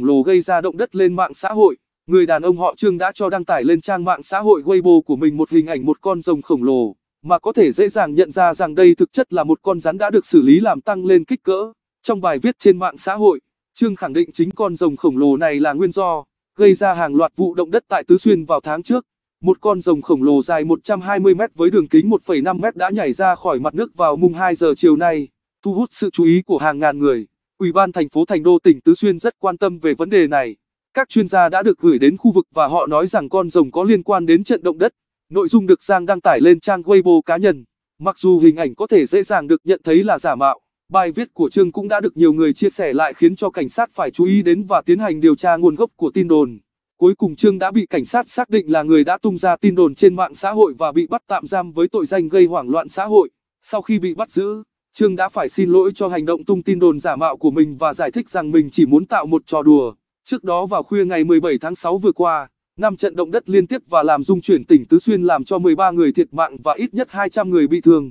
khổng lồ gây ra động đất lên mạng xã hội. Người đàn ông họ Trương đã cho đăng tải lên trang mạng xã hội Weibo của mình một hình ảnh một con rồng khổng lồ, mà có thể dễ dàng nhận ra rằng đây thực chất là một con rắn đã được xử lý làm tăng lên kích cỡ. Trong bài viết trên mạng xã hội, Trương khẳng định chính con rồng khổng lồ này là nguyên do gây ra hàng loạt vụ động đất tại Tứ Xuyên vào tháng trước. Một con rồng khổng lồ dài 120 mét với đường kính 1,5 mét đã nhảy ra khỏi mặt nước vào mùng 2 giờ chiều nay, thu hút sự chú ý của hàng ngàn người. Ủy ban thành phố Thành Đô tỉnh Tứ Xuyên rất quan tâm về vấn đề này. Các chuyên gia đã được gửi đến khu vực và họ nói rằng con rồng có liên quan đến trận động đất. Nội dung được Giang đăng tải lên trang Weibo cá nhân. Mặc dù hình ảnh có thể dễ dàng được nhận thấy là giả mạo, bài viết của Trương cũng đã được nhiều người chia sẻ lại khiến cho cảnh sát phải chú ý đến và tiến hành điều tra nguồn gốc của tin đồn. Cuối cùng Trương đã bị cảnh sát xác định là người đã tung ra tin đồn trên mạng xã hội và bị bắt tạm giam với tội danh gây hoảng loạn xã hội. Sau khi bị bắt giữ, Trương đã phải xin lỗi cho hành động tung tin đồn giả mạo của mình và giải thích rằng mình chỉ muốn tạo một trò đùa. Trước đó vào khuya ngày 17 tháng 6 vừa qua, 5 trận động đất liên tiếp và làm rung chuyển tỉnh Tứ Xuyên làm cho 13 người thiệt mạng và ít nhất 200 người bị thương.